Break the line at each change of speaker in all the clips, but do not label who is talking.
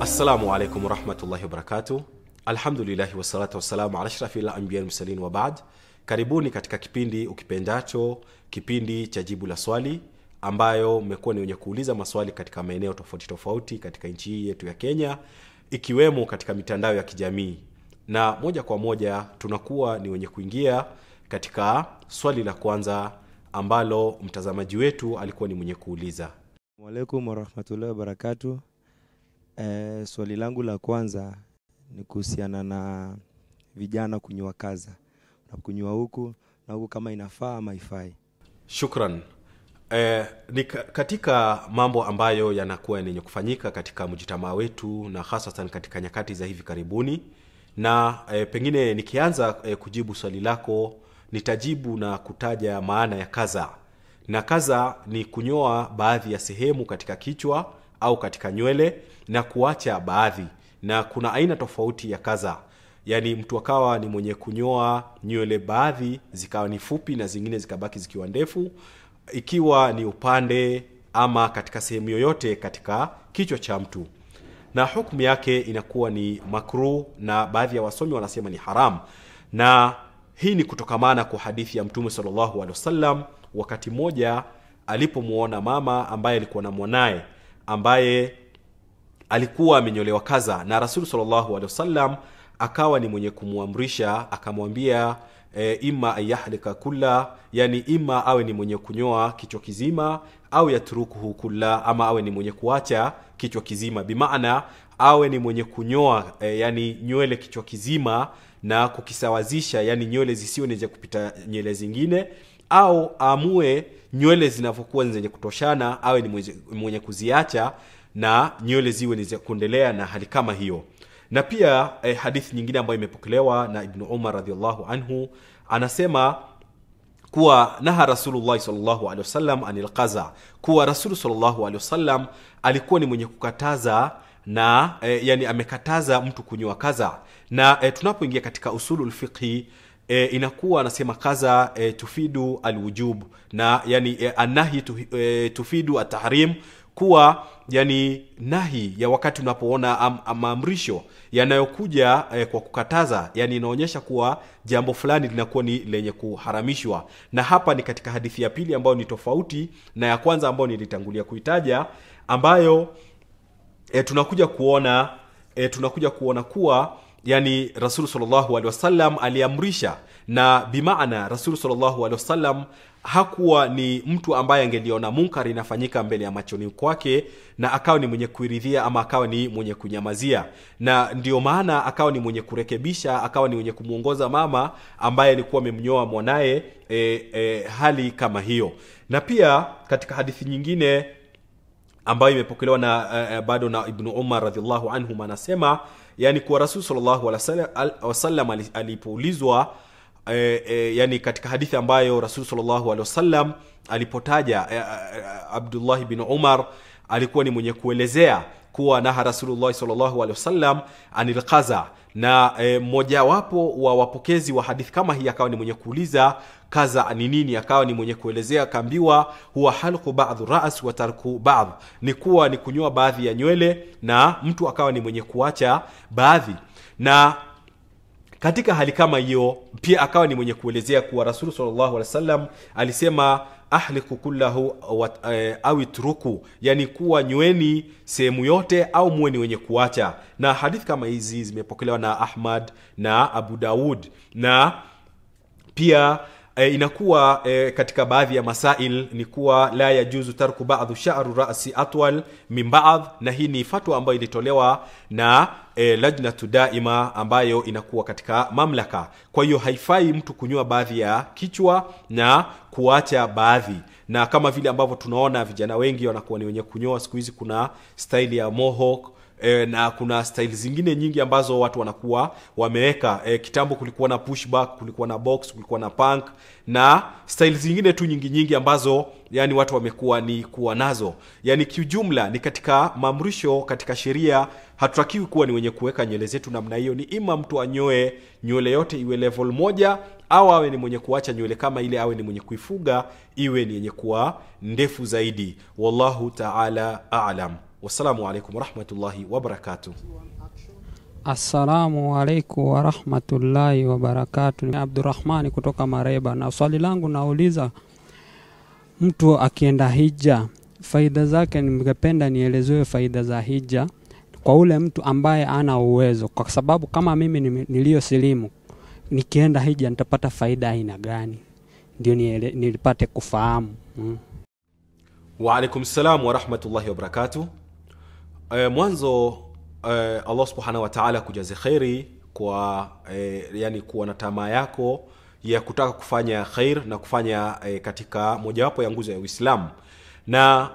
Assalamu alaikum warahmatullahi wabarakatuh. alhamdulilahi wassalatu wassalamu ala ashrafil anbiya mursalin wa baad. Karibuni katika kipindi ukipendacho, kipindi cha jibu la swali, ambayo mmekuwa ni wenye kuuliza maswali katika maeneo tofauti tofauti katika nchi hii yetu ya Kenya, ikiwemo katika mitandao ya kijamii, na moja kwa moja tunakuwa ni wenye kuingia katika swali la kwanza ambalo mtazamaji wetu alikuwa ni mwenye kuuliza. alaikum warahmatullahi wabarakatuh. E, eh, swali langu la kwanza ni kuhusiana na vijana kunywa kaza na kunywa huku na huku, kama inafaa ama ifai. Shukran. Eh, ni katika mambo ambayo yanakuwa yenye kufanyika katika mjitamaa wetu na sana katika nyakati za hivi karibuni na eh, pengine nikianza eh, kujibu swali lako nitajibu na kutaja maana ya kaza na kaza ni kunyoa baadhi ya sehemu katika kichwa au katika nywele na kuacha baadhi na kuna aina tofauti ya kaza yaani mtu akawa ni mwenye kunyoa nywele baadhi zikawa ni fupi na zingine zikabaki zikiwa ndefu ikiwa ni upande ama katika sehemu yoyote katika kichwa cha mtu na hukumu yake inakuwa ni makruh na baadhi ya wasomi wanasema ni haram na hii ni kutokamana kwa hadithi ya mtume salllahu alehi wasallam wakati mmoja alipomwona mama ambaye alikuwa na mwanaye ambaye alikuwa amenyolewa kaza na rasulu salllahu alehi wasallam akawa ni mwenye kumwamrisha akamwambia e, ima ayahlika kulla, yani ima awe ni mwenye kunyoa kichwa kizima au yatrukuhu kulla, ama awe ni mwenye kuacha kichwa kizima, bimaana awe ni mwenye kunyoa e, yani nywele kichwa kizima na kukisawazisha, yani nywele zisiwe ni kupita nywele zingine, au amue nywele zinavyokuwa ni zenye kutoshana, awe ni mwenye kuziacha na nywele ziwe ni kuendelea na hali kama hiyo na pia eh, hadithi nyingine ambayo imepokelewa na ibnu umar radiallahu anhu anasema kuwa naha rasulullahi salllahu alehi wasallam anil qaza kuwa rasulu salllahu alehi wasallam alikuwa ni mwenye kukataza na e, yani amekataza mtu kunywa kaza na e, tunapoingia katika usulu lfiqhi e, eh, inakuwa anasema kaza e, tufidu alwujub na yani e, anahi tu, e, tufidu atahrim kuwa yani nahi ya wakati unapoona maamrisho yanayokuja eh, kwa kukataza yani inaonyesha kuwa jambo fulani linakuwa ni lenye kuharamishwa na hapa ni katika hadithi ya pili ambayo ni tofauti na ya kwanza ambayo nilitangulia kuitaja ambayo eh, tunakuja kuona eh, tunakuja kuona kuwa yani rasulu salllahu alehi wasallam aliamrisha na bimaana rasulu salllahu alehi wasallam hakuwa ni mtu ambaye angeliona munkari inafanyika mbele ya machoni kwake na akawa ni mwenye kuiridhia ama akawa ni mwenye kunyamazia, na ndio maana akawa ni mwenye kurekebisha, akawa ni mwenye kumwongoza mama ambaye alikuwa amemnyoa mwanaye e, e, hali kama hiyo. Na pia katika hadithi nyingine ambayo imepokelewa na uh, bado na Ibnu Umar radillahu anhum anasema, yani kuwa Rasul sallallahu alaihi wasallam alipoulizwa e, e, yani katika hadithi ambayo rasulu salllahu alehi wasallam alipotaja e, abdullahi bin umar alikuwa ni mwenye kuelezea kuwa naha rasulullahi salllahu alehi wasallam anilqaza na mmojawapo e, wa wapokezi wa hadithi kama hii akawa ni mwenye kuuliza kaza ni nini akawa ni mwenye kuelezea akaambiwa huwa halqu badhu ras wa tarku badh ni kuwa ni kunyoa baadhi ya nywele na mtu akawa ni mwenye kuacha baadhi na katika hali kama hiyo pia akawa ni mwenye kuelezea kuwa rasulu salllahu alehi wa sallam alisema ahliku kullahu eh, au itruku, yani kuwa nyweni sehemu yote au muwe ni wenye kuacha. Na hadithi kama hizi zimepokelewa na Ahmad na Abu Daud na pia e, inakuwa e, katika baadhi ya masail ni kuwa la yajuzu tarku ba'dhu sha'ru ra'si atwal min ba'd, na hii ni fatwa ambayo ilitolewa na e, lajnatu daima ambayo inakuwa katika mamlaka. Kwa hiyo haifai mtu kunywa baadhi ya kichwa na kuacha baadhi, na kama vile ambavyo tunaona vijana wengi wanakuwa ni wenye kunyoa siku hizi, kuna staili ya mohawk e, na kuna style zingine nyingi ambazo watu wanakuwa wameweka. E, kitambo kulikuwa na pushback, kulikuwa na box, kulikuwa na punk na style zingine tu nyingi nyingi ambazo yani watu wamekuwa ni kuwa nazo. Yani kiujumla ni katika maamrisho, katika sheria hatutakiwi kuwa ni wenye kuweka nywele zetu namna hiyo. Ni ima mtu anyoe nywele yote iwe level moja, au awe ni mwenye kuacha nywele kama ile, awe ni mwenye kuifuga iwe ni yenye kuwa ndefu zaidi. Wallahu taala alam. Wassalamu alaikum warahmatullahi wabarakatuh. Assalamu alaikum warahmatullahi wabarakatu. Ni Abdurahmani kutoka Mareba, na swali langu nauliza, mtu akienda hija, faida zake, ningependa nielezewe faida za hija kwa ule mtu ambaye ana uwezo, kwa sababu kama mimi niliyosilimu nikienda hija nitapata faida aina gani? Ndio nilipate kufahamu mm. Waalaikum salam warahmatullahi wabarakatuh e, mwanzo e, Allah subhanahu wataala kujaze kheri kwa e, yani kuwa na tamaa yako ya kutaka kufanya khair na kufanya e, katika mojawapo ya nguzo ya uislamu na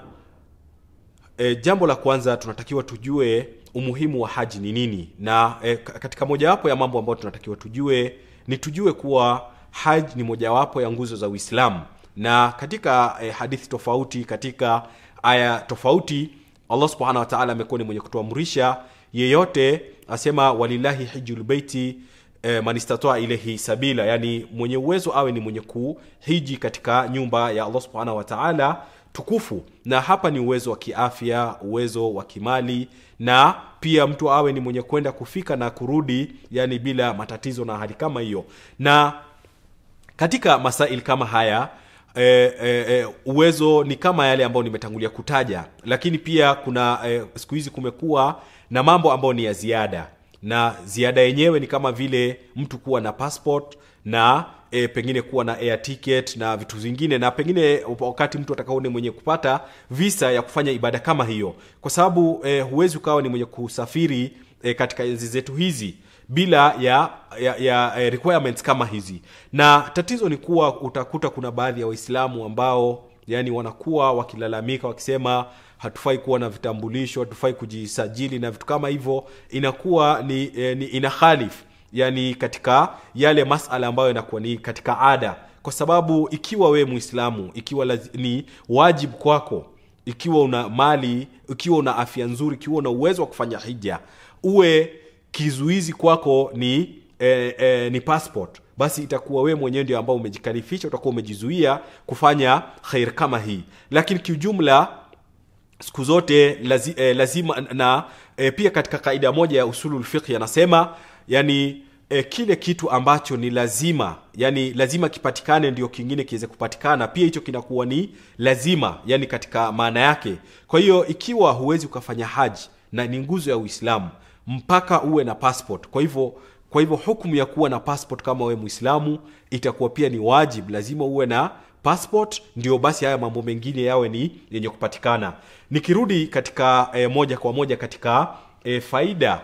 e, jambo la kwanza tunatakiwa tujue umuhimu wa haji ni nini na e, katika mojawapo ya mambo ambayo tunatakiwa tujue ni tujue kuwa haji ni mojawapo ya nguzo za uislamu na katika e, hadithi tofauti katika aya tofauti Allah subhanahu wa ta'ala amekuwa ni mwenye kutuamrisha yeyote, asema walillahi hijulbeiti baiti e, eh, manistatoa ilehi sabila, yani mwenye uwezo awe ni mwenye kuhiji katika nyumba ya Allah subhanahu wa ta'ala tukufu, na hapa ni uwezo wa kiafya, uwezo wa kimali, na pia mtu awe ni mwenye kwenda kufika na kurudi, yani bila matatizo na hali kama hiyo. Na katika masail kama haya e, e, uwezo ni kama yale ambayo nimetangulia kutaja, lakini pia kuna e, siku hizi kumekuwa na mambo ambayo ni ya ziada, na ziada yenyewe ni kama vile mtu kuwa na passport na e, pengine kuwa na air ticket na vitu vingine, na pengine wakati mtu ni mwenye kupata visa ya kufanya ibada kama hiyo, kwa sababu e, huwezi ukawa ni mwenye kusafiri e, katika enzi zetu hizi bila ya, ya, ya eh, requirements kama hizi, na tatizo ni kuwa utakuta kuna baadhi ya Waislamu ambao yani wanakuwa wakilalamika wakisema hatufai kuwa na vitambulisho, hatufai kujisajili na vitu kama hivyo, inakuwa ni, eh, ni inahalif yani katika yale masala ambayo inakuwa ni katika ada, kwa sababu ikiwa we Muislamu, ikiwa lazi, ni wajibu kwako, ikiwa una mali, ikiwa una afya nzuri, ikiwa una uwezo wa kufanya hija uwe kizuizi kwako ni eh, eh, ni passport basi itakuwa wewe mwenyewe ndio ambao umejikarifisha utakuwa umejizuia kufanya khair kama hii lakini kiujumla siku zote lazi, eh, lazima na eh, pia katika kaida moja ya usulu fiqh yanasema yani e, kile kitu ambacho ni lazima yani lazima kipatikane ndio kingine kiweze kupatikana pia hicho kinakuwa ni lazima yani katika maana yake kwa hiyo ikiwa huwezi ukafanya haji na ni nguzo ya uislamu mpaka uwe na passport. Kwa hivyo kwa hivyo hukumu ya kuwa na passport kama wewe Muislamu itakuwa pia ni wajibu, lazima uwe na passport, ndio basi haya mambo mengine yawe ni yenye kupatikana. Nikirudi katika e, moja kwa moja katika e, faida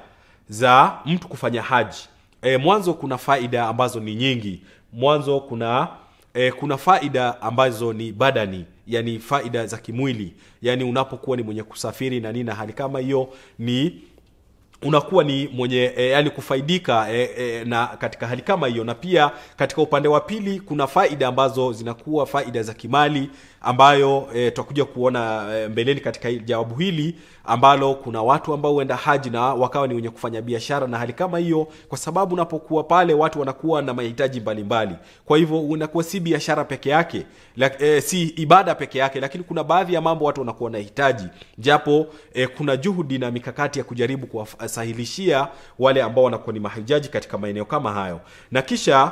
za mtu kufanya haji e, mwanzo kuna faida ambazo ni nyingi. Mwanzo kuna e, kuna faida ambazo ni badani yani faida za kimwili, yani unapokuwa ni mwenye kusafiri na nini na hali kama hiyo ni unakuwa ni mwenye e, yani kufaidika e, e, na katika hali kama hiyo, na pia katika upande wa pili kuna faida ambazo zinakuwa faida za kimali ambayo e, eh, tutakuja kuona e, mbeleni katika jawabu hili ambalo kuna watu ambao huenda haji na wakawa ni wenye kufanya biashara na hali kama hiyo, kwa sababu unapokuwa pale watu wanakuwa na mahitaji mbalimbali. Kwa hivyo unakuwa si biashara peke yake e, si ibada peke yake, lakini kuna baadhi ya mambo watu wanakuwa na hitaji, japo e, kuna juhudi na mikakati ya kujaribu kuwasahilishia wale ambao wanakuwa ni mahujaji katika maeneo kama hayo na kisha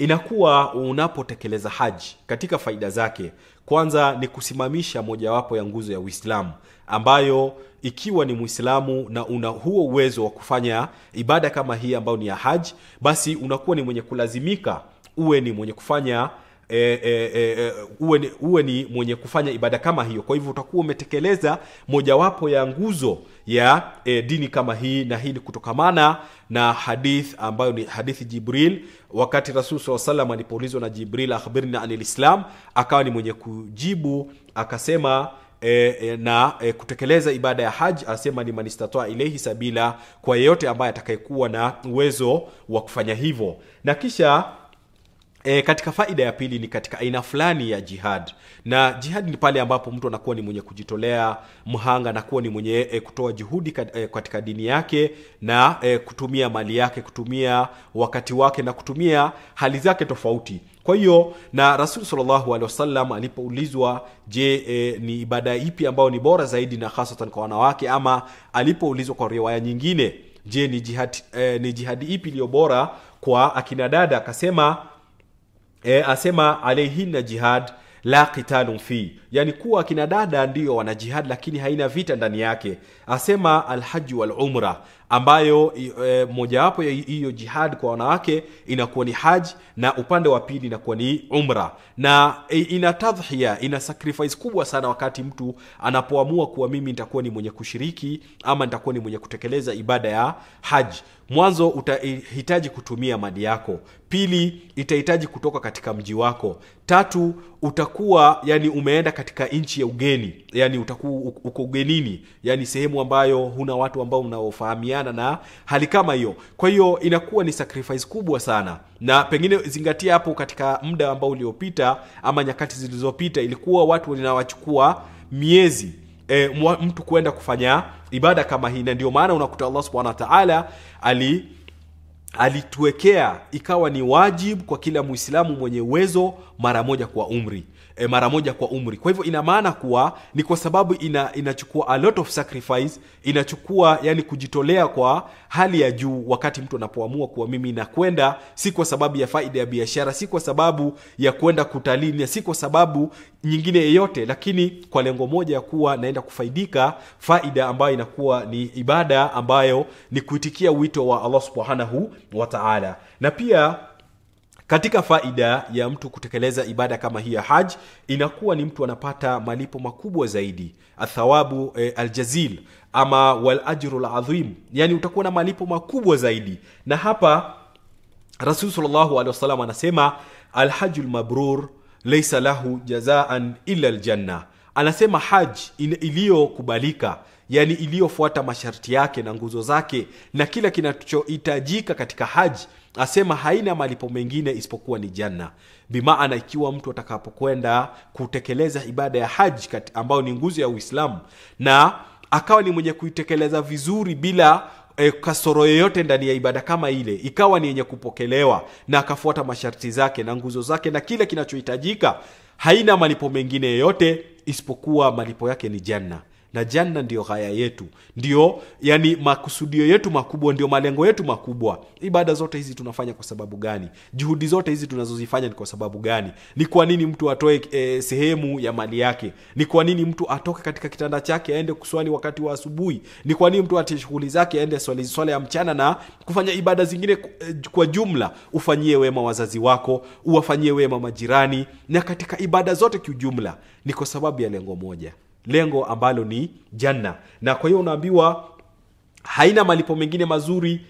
inakuwa unapotekeleza haji katika faida zake kwanza ni kusimamisha mojawapo ya nguzo ya uislamu ambayo ikiwa ni mwislamu na una huo uwezo wa kufanya ibada kama hii ambayo ni ya haji basi unakuwa ni mwenye kulazimika uwe ni mwenye kufanya e, e, e, uwe, ni, uwe ni mwenye kufanya ibada kama hiyo kwa hivyo utakuwa umetekeleza mojawapo ya nguzo ya e, dini kama hii na hii ni kutokamana na hadith ambayo ni hadithi jibril wakati rasul saa salam alipoulizwa na jibril akhbirni anil islam akawa ni mwenye kujibu akasema E, e, na e, kutekeleza ibada ya haji asema ni manistatoa ilaihi sabila kwa yeyote ambaye atakayekuwa na uwezo wa kufanya hivyo na kisha E, katika faida ya pili ni katika aina fulani ya jihad, na jihad ni pale ambapo mtu anakuwa ni mwenye kujitolea mhanga, anakuwa ni mwenye e, kutoa juhudi kat, e, katika dini yake na e, kutumia mali yake, kutumia wakati wake na kutumia hali zake tofauti. Kwa hiyo na Rasul sallallahu alaihi wasallam alipoulizwa, je, e, ni ibada ipi ambayo ni bora zaidi na hasatan kwa wanawake, ama alipoulizwa kwa riwaya nyingine, je, ni jihad, e, ni jihadi ipi iliyo bora kwa akina dada, akasema e, asema alaihinna jihad la qitalun fi, yani kuwa kina dada ndiyo wana jihad lakini haina vita ndani yake. Asema alhaji wal umra, ambayo e, mojawapo ya hiyo jihad kwa wanawake inakuwa ni haji na upande wa pili inakuwa ni umra, na e, ina tadhhiya, ina sacrifice kubwa sana wakati mtu anapoamua kuwa mimi nitakuwa ni mwenye kushiriki ama nitakuwa ni mwenye kutekeleza ibada ya haji. Mwanzo utahitaji kutumia mali yako. Pili, itahitaji kutoka katika mji wako. Tatu, utakuwa yani umeenda katika nchi ya ugeni, yani utakuwa uko ugenini, yani sehemu ambayo huna watu ambao unaofahamiana na hali kama hiyo. Kwa hiyo inakuwa ni sacrifice kubwa sana, na pengine zingatia hapo, katika muda ambao uliopita ama nyakati zilizopita, ilikuwa watu linawachukua miezi e, mtu kwenda kufanya ibada kama hii, na ndio maana unakuta Allah subhanahu wa ta'ala ali alituwekea ikawa ni wajibu kwa kila Muislamu mwenye uwezo mara moja kwa umri e, mara moja kwa umri. Kwa hivyo ina maana kuwa ni kwa sababu ina, inachukua a lot of sacrifice, inachukua yani kujitolea kwa hali ya juu wakati mtu anapoamua kuwa mimi nakwenda, si kwa sababu ya faida ya biashara, si kwa sababu ya kwenda kutalii, si kwa sababu nyingine yeyote, lakini kwa lengo moja ya kuwa naenda kufaidika faida ambayo inakuwa ni ibada ambayo ni kuitikia wito wa Allah Subhanahu wa Ta'ala, na pia katika faida ya mtu kutekeleza ibada kama hii ya haj, inakuwa ni mtu anapata malipo makubwa zaidi, athawabu e, aljazil ama walajru ladhim, yani utakuwa na malipo makubwa zaidi. Na hapa Rasul sallallahu anasema alhaju lmabrur laisa lahu jazaan illa ljanna, anasema haj iliyokubalika yani iliyofuata masharti yake na nguzo zake na kila kinachohitajika katika haji asema haina malipo mengine isipokuwa ni janna. Bimaana, ikiwa mtu atakapokwenda kutekeleza ibada ya haji ambayo ni nguzo ya Uislamu na akawa ni mwenye kuitekeleza vizuri bila e, kasoro yoyote ndani ya ibada kama ile, ikawa ni yenye kupokelewa na akafuata masharti zake na nguzo zake na kile kinachohitajika, haina malipo mengine yoyote isipokuwa malipo yake ni janna na janna ndiyo ghaya yetu, ndio yani makusudio yetu makubwa, ndio malengo yetu makubwa. Ibada zote hizi tunafanya kwa sababu gani? Juhudi zote hizi tunazozifanya ni kwa sababu gani? Ni kwa nini mtu atoe e, sehemu ya mali yake? Ni kwa nini mtu atoke katika kitanda chake aende kuswali wakati wa asubuhi? Ni kwa nini mtu ate shughuli zake aende swali swala ya mchana na kufanya ibada zingine eh, kwa jumla? Ufanyie wema wazazi wako, uwafanyie wema majirani, na katika ibada zote kiujumla ni kwa sababu ya lengo moja lengo ambalo ni janna na kwa hiyo unaambiwa haina malipo mengine mazuri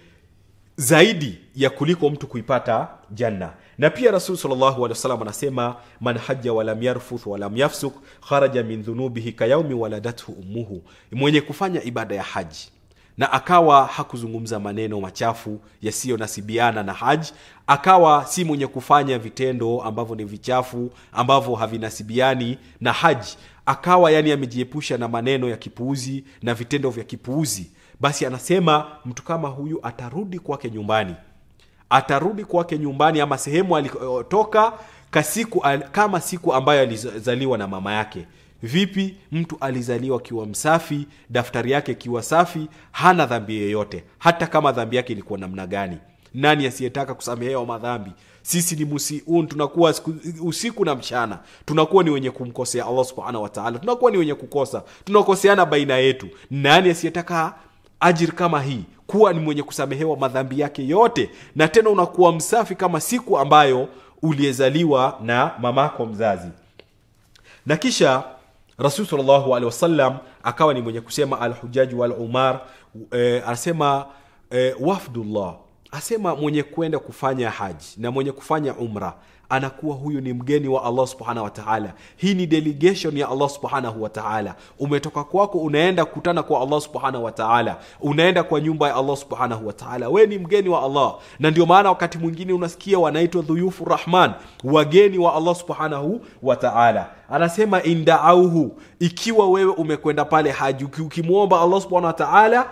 zaidi ya kuliko mtu kuipata janna na pia rasul salllahu anasema man haja walam yarfuth walam yafsuk kharaja min dhunubihi kayaumi waladathu ummuhu mwenye kufanya ibada ya haji na akawa hakuzungumza maneno machafu yasiyonasibiana na haji akawa si mwenye kufanya vitendo ambavyo ni vichafu ambavyo havinasibiani na haji akawa yani amejiepusha na maneno ya kipuuzi na vitendo vya kipuuzi basi anasema mtu kama huyu atarudi kwake nyumbani atarudi kwake nyumbani ama sehemu alitoka kasiku al, kama siku ambayo alizaliwa na mama yake vipi mtu alizaliwa akiwa msafi daftari yake ikiwa safi hana dhambi yoyote hata kama dhambi yake ilikuwa namna gani nani asiyetaka kusamehewa madhambi? Sisi ni musiun, tunakuwa usiku na mchana, tunakuwa ni wenye kumkosea Allah subhanahu wa ta'ala, tunakuwa ni wenye kukosa, tunakoseana baina yetu. Nani asiyetaka ajir kama hii, kuwa ni mwenye kusamehewa madhambi yake yote, na tena unakuwa msafi kama siku ambayo uliyezaliwa na mamako mzazi. Na kisha Rasul sallallahu alaihi wasallam akawa ni mwenye kusema Alhujaji wal Umar, e, eh, anasema e, eh, wafdullah asema mwenye kwenda kufanya haji na mwenye kufanya umra anakuwa huyu ni mgeni wa allah subhanahu wataala hii ni delegation ya allah subhanahu wataala umetoka kwako unaenda kutana kwa allah subhanahu wataala unaenda kwa nyumba ya allah subhanahu wataala we ni mgeni wa allah na ndio maana wakati mwingine unasikia wanaitwa dhuyufu rahman wageni wa allah subhanahu wataala anasema indaauhu ikiwa wewe umekwenda pale haji ukimwomba allah subhanahu wataala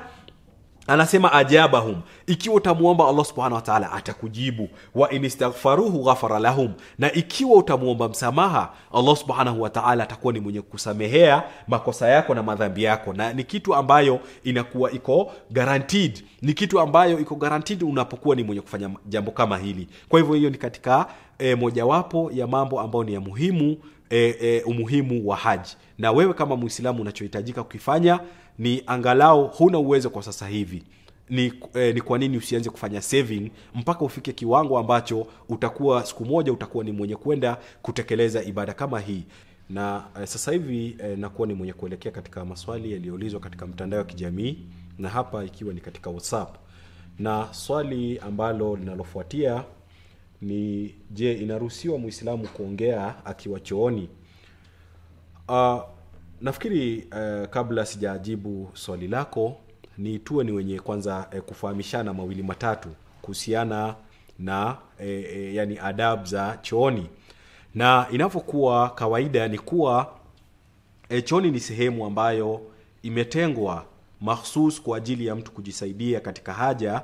anasema ajabahum, ikiwa utamwomba Allah subhana wa taala atakujibu. Wa inistaghfaruhu ghafara lahum, na ikiwa utamwomba msamaha Allah subhanahu wa taala atakuwa ni mwenye kusamehea makosa yako na madhambi yako, na ni kitu ambayo inakuwa iko guaranteed, ni kitu ambayo iko guaranteed unapokuwa ni mwenye kufanya jambo kama hili. Kwa hivyo hiyo ni katika e, mojawapo ya mambo ambayo ni ya muhimu e, e, umuhimu wa haji, na wewe kama Muislamu unachohitajika kukifanya ni angalau huna uwezo kwa sasa hivi ni, eh, ni kwa nini usianze kufanya saving mpaka ufike kiwango ambacho utakuwa siku moja utakuwa ni mwenye kwenda kutekeleza ibada kama hii na eh, sasa hivi eh, nakuwa ni mwenye kuelekea katika maswali yaliyoulizwa katika mtandao wa kijamii na hapa ikiwa ni katika whatsapp na swali ambalo linalofuatia ni je inaruhusiwa mwislamu kuongea akiwa chooni uh, nafikiri uh, kabla sijajibu swali lako ni tuwe ni wenye kwanza eh, kufahamishana mawili matatu kuhusiana na eh, eh, yani adabu za chooni na inavyokuwa kawaida ni kuwa eh, chooni ni sehemu ambayo imetengwa mahsus kwa ajili ya mtu kujisaidia katika haja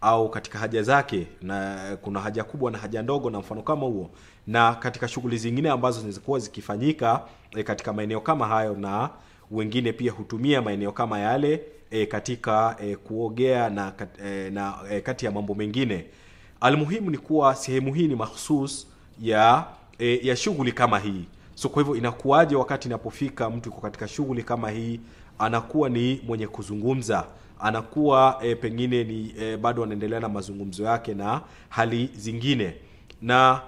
au katika haja zake na eh, kuna haja kubwa na haja ndogo na mfano kama huo na katika shughuli zingine ambazo zinazokuwa zikifanyika e, katika maeneo kama hayo, na wengine pia hutumia maeneo kama yale e, katika e, kuogea na, e, na e, kati ya mambo mengine. Almuhimu ni kuwa sehemu hii ni mahsus ya e, ya shughuli kama hii. So kwa hivyo inakuwaje wakati inapofika mtu yuko katika shughuli kama hii, anakuwa ni mwenye kuzungumza, anakuwa e, pengine ni e, bado anaendelea na mazungumzo yake na hali zingine na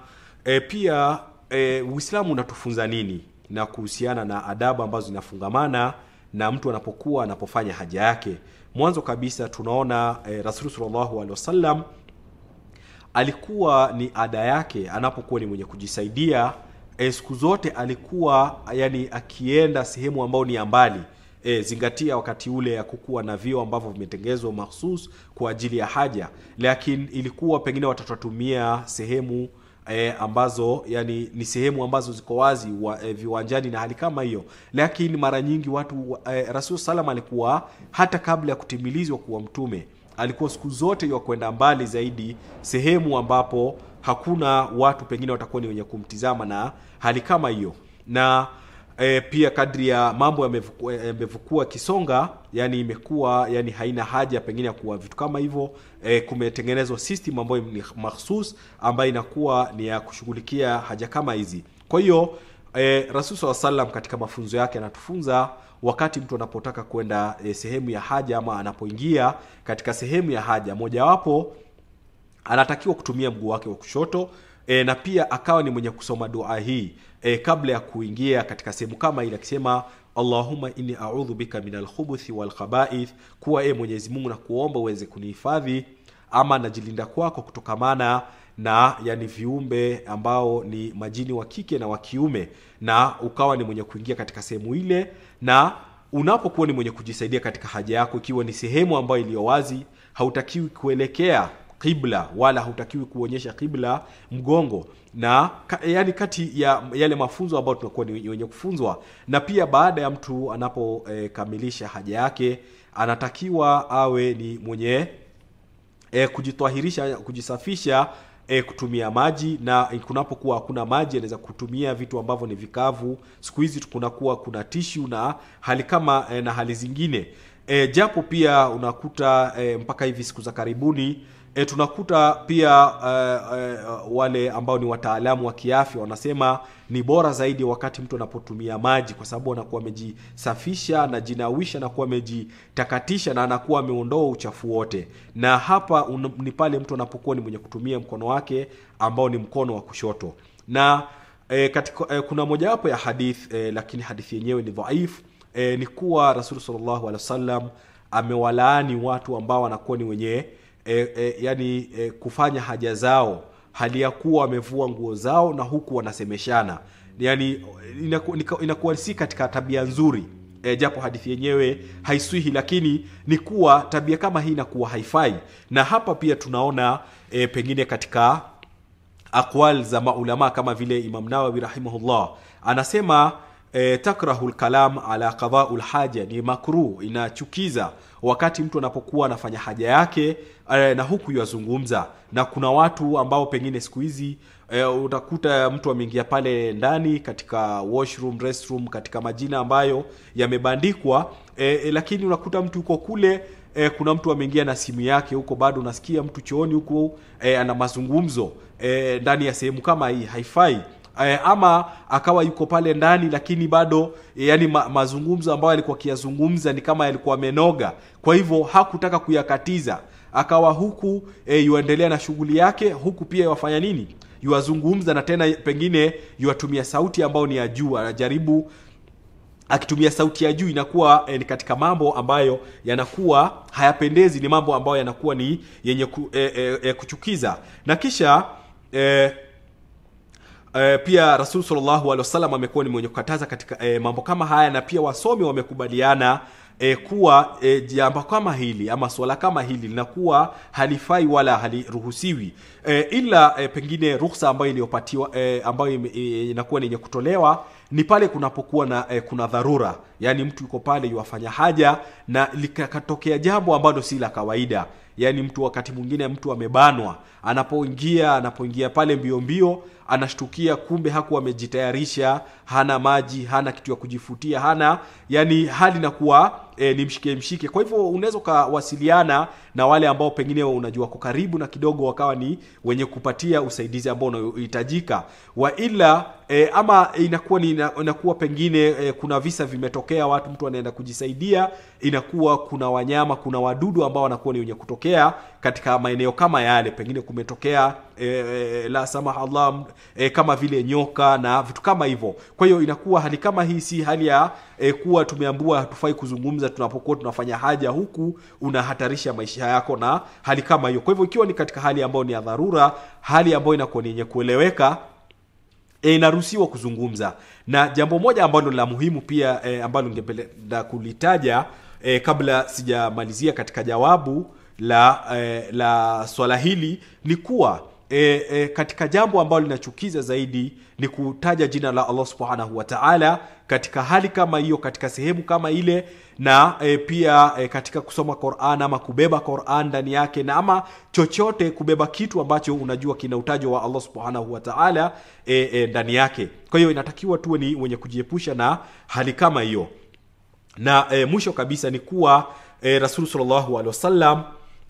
E, pia e, Uislamu unatufunza nini na kuhusiana na adabu ambazo zinafungamana na mtu anapokuwa anapofanya haja yake? Mwanzo kabisa tunaona e, eh, rasulu sallallahu alaihi wasallam alikuwa ni ada yake anapokuwa ni mwenye kujisaidia e, siku zote alikuwa yani akienda sehemu ambayo ni ya mbali E, zingatia wakati ule kukuwa na vio ambavyo vimetengezwa mahsus kwa ajili ya haja, lakini ilikuwa pengine watoto sehemu e, ambazo yani ni sehemu ambazo ziko wazi wa, e, viwanjani na hali kama hiyo, lakini mara nyingi watu e, Rasul salam alikuwa hata kabla ya kutimilizwa kuwa mtume alikuwa siku zote ya kwenda mbali zaidi sehemu ambapo hakuna watu pengine watakuwa ni wenye kumtizama na hali kama hiyo na E, pia kadri ya mambo eh, yamevukua kisonga, yani imekuwa yani haina haja pengine ya kuwa vitu kama hivyo. E, kumetengenezwa system ambayo ni mahsus ambayo inakuwa ni ya kushughulikia haja kama hizi. Kwa hiyo e, Rasul saa salam katika mafunzo yake anatufunza wakati mtu anapotaka kwenda e, sehemu ya haja ama anapoingia katika sehemu ya haja, mojawapo anatakiwa kutumia mguu wake wa kushoto e, na pia akawa ni mwenye kusoma dua hii e, kabla ya kuingia katika sehemu kama ile akisema Allahumma inni a'udhu bika min khubuthi wal khaba'ith, kuwa e Mwenyezi Mungu na kuomba uweze kunihifadhi ama najilinda kwako kutokamana na yani viumbe ambao ni majini wa kike na wa kiume, na ukawa ni mwenye kuingia katika sehemu ile, na unapokuwa ni mwenye kujisaidia katika haja yako, ikiwa ni sehemu ambayo iliyo wazi, hautakiwi kuelekea qibla, wala hutakiwi kuonyesha qibla mgongo, na ka, yani kati ya yale mafunzo ambayo tunakuwa ni wenye kufunzwa, na pia baada ya mtu anapokamilisha eh, e, haja yake anatakiwa awe ni mwenye e, kujitwahirisha, kujisafisha E, kutumia maji na kunapokuwa hakuna maji anaweza kutumia vitu ambavyo ni vikavu. Siku hizi kunakuwa kuna tishu na hali kama e, na hali zingine e, japo pia unakuta e, mpaka hivi siku za karibuni E, tunakuta pia uh, uh, wale ambao ni wataalamu wa kiafya wanasema ni bora zaidi wakati mtu anapotumia maji, kwa sababu anakuwa amejisafisha, anajinawisha, anakuwa amejitakatisha na anakuwa ameondoa uchafu wote. Na hapa un, ni pale mtu anapokuwa ni mwenye kutumia mkono wake ambao ni mkono wa kushoto na e, katika, e, kuna mojawapo ya hadith e, lakini hadithi yenyewe ni dhaif e, ni kuwa Rasul sallallahu alaihi wasallam amewalaani watu ambao wanakuwa ni wenye e, e, yani e, kufanya haja zao hali ya kuwa wamevua nguo zao na huku wanasemeshana yani inakuwa si katika tabia nzuri e, japo hadithi yenyewe haiswihi lakini ni kuwa tabia kama hii inakuwa haifai na hapa pia tunaona e, pengine katika akwal za maulamaa kama vile imam nawawi rahimahullah anasema E, eh, takrahu lkalam ala qadau lhaja, ni makruh, inachukiza wakati mtu anapokuwa anafanya haja yake e, na huku yazungumza. Na kuna watu ambao pengine siku hizi e, utakuta mtu ameingia pale ndani katika washroom, restroom, katika majina ambayo yamebandikwa e, e, lakini unakuta mtu yuko kule E, kuna mtu ameingia na simu yake huko, bado unasikia mtu chooni huko e, ana mazungumzo e, ndani ya sehemu kama hii haifai e, ama akawa yuko pale ndani lakini bado e, yani ma, mazungumzo ambayo alikuwa akiyazungumza ni kama yalikuwa amenoga, kwa hivyo hakutaka kuyakatiza, akawa huku e, yuendelea na shughuli yake huku pia yafanya nini, yuwazungumza na tena pengine yuatumia sauti ambayo ni ya juu, anajaribu akitumia sauti ya juu inakuwa eh, ni katika mambo ambayo yanakuwa hayapendezi, ni mambo ambayo yanakuwa ni yenye ku, eh, eh, kuchukiza na kisha eh, E, pia Rasul sallallahu alaihi wasallam amekuwa ni mwenye kukataza katika e, mambo kama haya, na pia wasomi wamekubaliana e, kuwa e, jambo kama hili ama swala kama hili linakuwa halifai wala haliruhusiwi e, ila e, pengine ruhusa ambayo iliyopatiwa e, ambayo inakuwa ni yenye kutolewa ni pale kunapokuwa na e, kuna dharura, yani mtu yuko pale yuwafanya haja na likatokea jambo ambalo si la kawaida yani mtu wakati mwingine mtu amebanwa anapoingia anapoingia pale mbio mbio anashtukia kumbe haku amejitayarisha, hana maji, hana kitu ya kujifutia, hana yani, hali nakuwa e, ni mshike mshike. Kwa hivyo unaweza ukawasiliana na wale ambao pengine unajua wako karibu na kidogo wakawa ni wenye kupatia usaidizi ambao unahitajika, wa ila e, ama inakuwa ni inakuwa pengine e, kuna visa vimetokea, watu mtu anaenda kujisaidia, inakuwa kuna wanyama, kuna wadudu ambao wanakuwa ni wenye kutokea katika maeneo kama yale, pengine kumetokea e, e, la samaha Allah e, kama vile nyoka na vitu kama hivyo. Kwa hiyo inakuwa hali kama hii si hali ya e, kuwa tumeambua hatufai kuzungumza tunapokuwa tunafanya haja, huku unahatarisha maisha yako na hali kama hiyo. Kwa hivyo ikiwa ni katika hali ambayo ni ya dharura, hali ambayo inakuwa ni yenye kueleweka E, inaruhusiwa kuzungumza. Na jambo moja ambalo la muhimu pia e, ambalo ningependa kulitaja e, kabla sijamalizia katika jawabu la, eh, la swala hili ni kuwa E, e, katika jambo ambalo linachukiza zaidi ni kutaja jina la Allah Subhanahu wa Ta'ala katika hali kama hiyo, katika sehemu kama ile, na e, pia e, katika kusoma Qur'an ama kubeba Qur'an ndani yake, na ama chochote kubeba kitu ambacho unajua kina utajo wa Allah Subhanahu wa Ta'ala e, e, ndani yake. Kwa hiyo inatakiwa tuwe ni wenye kujiepusha na hali kama hiyo, na e, mwisho kabisa ni kuwa e, Rasul sallallahu alaihi wasallam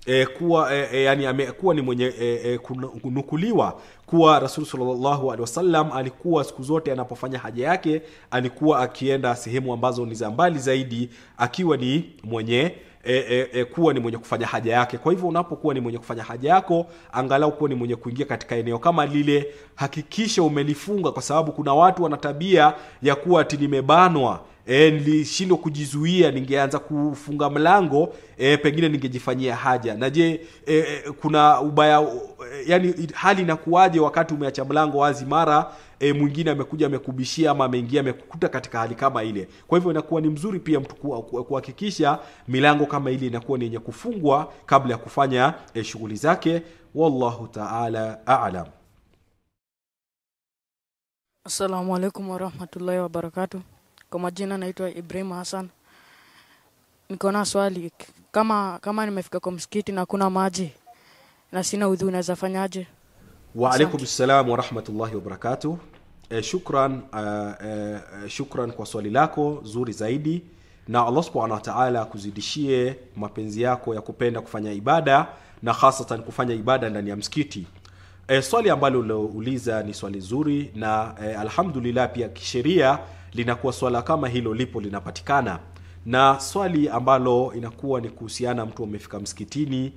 e, kuwa e, e, yani amekuwa ni mwenye e, e, kunukuliwa kuwa rasul salllahu alehi wasallam alikuwa siku zote anapofanya haja yake alikuwa akienda sehemu ambazo ni za mbali zaidi akiwa ni mwenye e, e, e, kuwa ni mwenye kufanya haja yake. Kwa hivyo unapokuwa ni mwenye kufanya haja yako, angalau kuwa ni mwenye kuingia katika eneo kama lile, hakikisha umelifunga, kwa sababu kuna watu wana tabia ya kuwa ati nimebanwa E, nilishindwa kujizuia, ningeanza kufunga mlango e, pengine ningejifanyia haja. Na je, e, e kuna ubaya? E, yani hali inakuwaje wakati umeacha mlango wazi mara e, mwingine amekuja amekubishia ama ameingia amekukuta katika hali kama ile. Kwa hivyo inakuwa ni mzuri pia mtu kuhakikisha milango kama ile inakuwa ni yenye kufungwa kabla ya kufanya e, shughuli zake. Wallahu taala alam. Assalamu alaikum warahmatullahi wabarakatu. Kwa majina naitwa Ibrahim Hassan. Niko na swali, kama kama nimefika kwa msikiti na kuna maji na sina udhu, unaweza fanyaje? Waalaikum salam warahmatullahi wabarakatuh. eh, shukran eh, eh, eh, shukran kwa swali lako zuri zaidi, na Allah subhanahu wa ta'ala akuzidishie mapenzi yako ya kupenda kufanya ibada na hasatan kufanya ibada ndani ya msikiti. E, swali ambalo uliouliza ni swali zuri na e, alhamdulillah pia kisheria linakuwa swala kama hilo lipo linapatikana, na swali ambalo inakuwa ni kuhusiana mtu amefika msikitini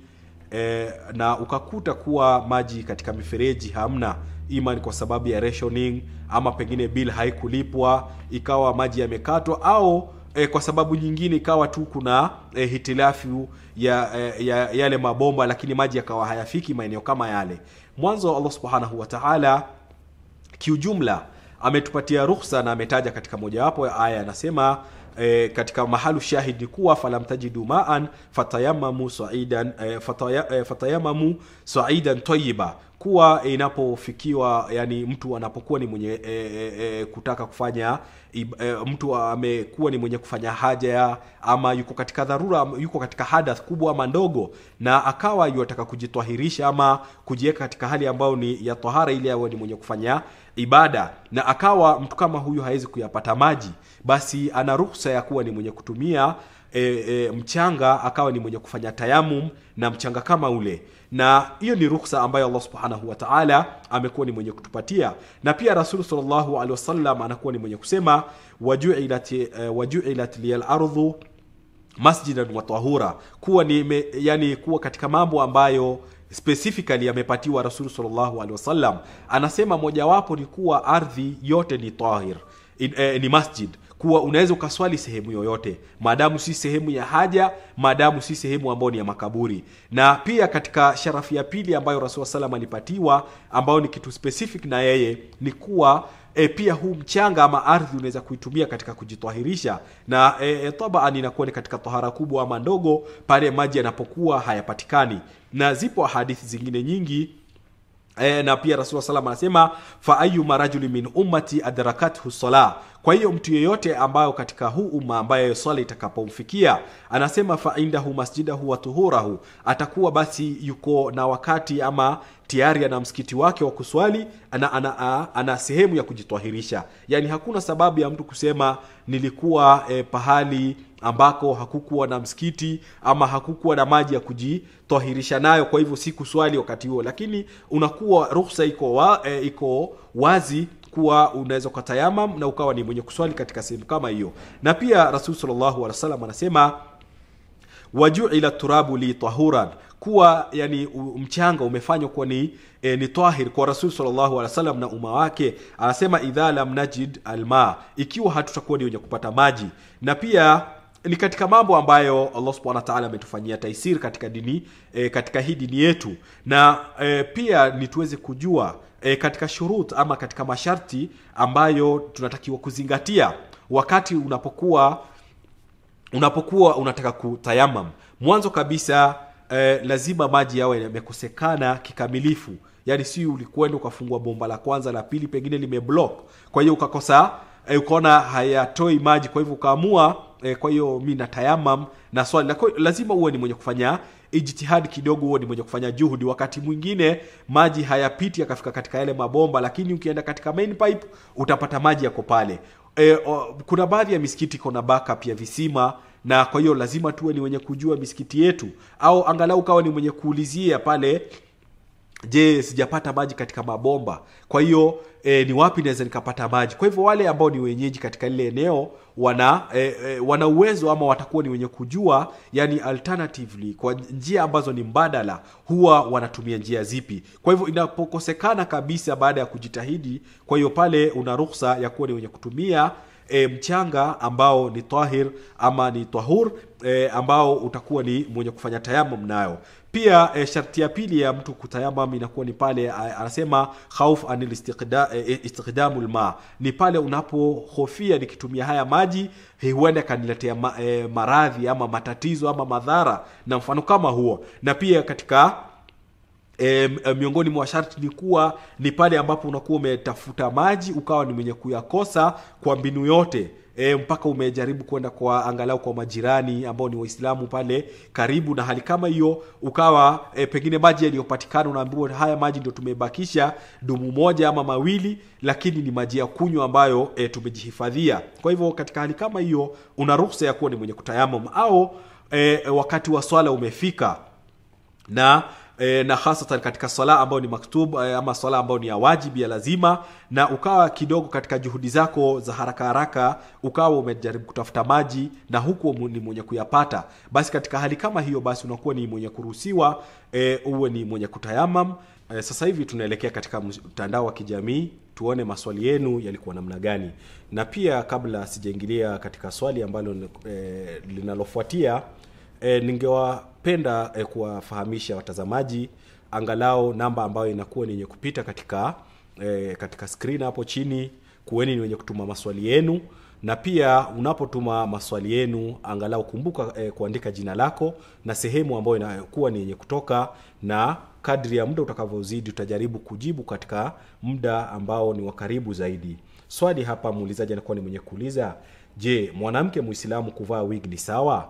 e, na ukakuta kuwa maji katika mifereji hamna ima ni kwa sababu ya rationing ama pengine bill haikulipwa ikawa maji yamekatwa au e, kwa sababu nyingine ikawa tu kuna e, hitilafu ya, e, ya yale mabomba lakini maji yakawa hayafiki maeneo kama yale mwanzo allah subhanahu wataala kiujumla ametupatia ruhusa na ametaja katika mojawapo ya aya anasema e, katika mahalu shahidi kuwa falamtajidu maan fatayamamu saidan e, fataya, e, eh, fatayamamu saidan tayiba kuwa inapofikiwa, yani mtu anapokuwa ni mwenye e, e, kutaka kufanya e, mtu amekuwa ni mwenye kufanya haja ya ama yuko katika dharura, yuko katika hadath kubwa ama ndogo, na akawa yuataka kujitwahirisha ama kujiweka katika hali ambayo ni ya tohara ili awe ni mwenye kufanya ibada, na akawa mtu kama huyu hawezi kuyapata maji, basi ana ruhusa ya kuwa ni mwenye kutumia E, e, mchanga akawa ni mwenye kufanya tayamum na mchanga kama ule na hiyo ni ruksa ambayo Allah subhanahu wa ta'ala amekuwa ni mwenye kutupatia, na pia Rasul sallallahu alaihi wasallam anakuwa ni mwenye kusema wajuilat uh, eh, wajuilat ardhu masjidan wa tahura, kuwa ni me, yani kuwa katika mambo ambayo specifically amepatiwa Rasul sallallahu alaihi wasallam, anasema mojawapo ni kuwa ardhi yote ni tahir in, eh, ni masjid kuwa unaweza ukaswali sehemu yoyote maadamu si sehemu ya haja, maadamu si sehemu ambayo ni ya makaburi. Na pia katika sharafu ya pili ambayo rasul salam alipatiwa, ambayo ni kitu specific na yeye ni kuwa e, pia huu mchanga ama ardhi unaweza kuitumia katika kujitwahirisha na e, e, tabaan inakuwa ni katika tohara kubwa ama ndogo pale maji yanapokuwa hayapatikani, na zipo hadithi zingine nyingi e, na pia Rasulullah sallam anasema fa ayyuma rajulin min ummati adrakathu salah kwa hiyo mtu yeyote ambayo katika huu umma ambaye swala itakapomfikia anasema faindahu masjidahu wa tuhurahu, atakuwa basi yuko na wakati ama tayari ana msikiti wake wa kuswali, ana, ana, ana, ana sehemu ya kujitwahirisha. Yani hakuna sababu ya mtu kusema nilikuwa eh, pahali ambako hakukuwa na msikiti ama hakukuwa na maji ya kujitwahirisha nayo, kwa hivyo si kuswali wakati huo, lakini unakuwa ruhusa iko, wa, eh, iko wazi kuwa unaweza ukatayamam na ukawa ni mwenye kuswali katika sehemu kama hiyo na pia rasul sallallahu alaihi wasallam anasema wajuila turabu li tahuran kuwa yani mchanga umefanywa kuwa ni e, ni tahir kwa rasul sallallahu alaihi wasallam na umma wake anasema idha lam najid alma ikiwa hatutakuwa ni wenye kupata maji na pia ni katika mambo ambayo Allah subhanahu wa ta'ala ametufanyia taisir katika dini e, katika hii dini yetu na e, pia ni tuweze kujua e, katika shurut ama katika masharti ambayo tunatakiwa kuzingatia wakati unapokuwa unapokuwa unataka kutayamam. Mwanzo kabisa e, lazima maji yawe yamekosekana kikamilifu, yaani si ulikwenda ukafungua bomba la kwanza la pili, pengine limeblock, kwa hiyo ukakosa e, ukaona hayatoi maji, kwa hivyo ukaamua e, kwa hiyo mi natayamam na swali lako, lazima uwe ni mwenye kufanya ijtihadi kidogo, huo ni mwenye kufanya juhudi. Wakati mwingine maji hayapiti yakafika katika yale mabomba, lakini ukienda katika main pipe utapata maji yako pale. E, o, kuna baadhi ya misikiti kona baka ya visima na kwa hiyo lazima tuwe ni wenye kujua misikiti yetu, au angalau ukawa ni mwenye kuulizia pale je sijapata maji katika mabomba kwa hiyo e, ni wapi naweza nikapata maji kwa hivyo wale ambao ni wenyeji katika lile eneo wana e, e, wana uwezo ama watakuwa ni wenye kujua yani alternatively kwa njia ambazo ni mbadala huwa wanatumia njia zipi kwa hivyo inapokosekana kabisa baada ya kujitahidi kwa hiyo pale una ruhusa ya kuwa ni wenye kutumia e, mchanga ambao ni tahir ama ni tahur e, ambao utakuwa ni mwenye kufanya tayamum nayo pia e, sharti ya pili ya mtu kutayamam inakuwa ni pale eh, anasema khauf anil e, ma, ni pale unapohofia nikitumia haya maji huenda kaniletea ma, e, maradhi ama matatizo ama madhara na mfano kama huo, na pia katika E, miongoni mwa sharti ni kuwa ni pale ambapo unakuwa umetafuta maji ukawa ni mwenye kuyakosa kwa mbinu yote e, mpaka umejaribu kwenda kwa angalau kwa majirani ambao ni Waislamu pale karibu na hali kama hiyo, ukawa e, pengine maji yaliyopatikana unaambiwa haya maji ndio tumebakisha dumu moja ama mawili, lakini ni maji ya kunywa ambayo e, tumejihifadhia. Kwa hivyo katika hali kama hiyo una ruhusa ya kuwa ni mwenye kutayamum au e, wakati wa swala umefika na e, na hasatan katika swala ambayo ni maktub e, ama swala ambayo ni ya wajibu ya lazima, na ukawa kidogo katika juhudi zako za haraka haraka ukawa umejaribu kutafuta maji na huku ni mwenye kuyapata, basi katika hali kama hiyo, basi unakuwa ni mwenye kuruhusiwa e, uwe ni mwenye kutayamam. E, sasa hivi tunaelekea katika mtandao wa kijamii tuone maswali yenu yalikuwa namna gani, na pia kabla sijaingilia katika swali ambalo e, linalofuatia e, ningewapenda e, kuwafahamisha watazamaji angalau namba ambayo inakuwa ni yenye kupita katika e, katika skrin hapo chini kuweni ni wenye kutuma maswali yenu na pia unapotuma maswali yenu angalau kumbuka e, kuandika jina lako na sehemu ambayo inakuwa ni yenye kutoka na kadri ya muda utakavyozidi utajaribu kujibu katika muda ambao ni wa karibu zaidi swali hapa muulizaji anakuwa ni mwenye kuuliza je mwanamke mwislamu kuvaa wig ni sawa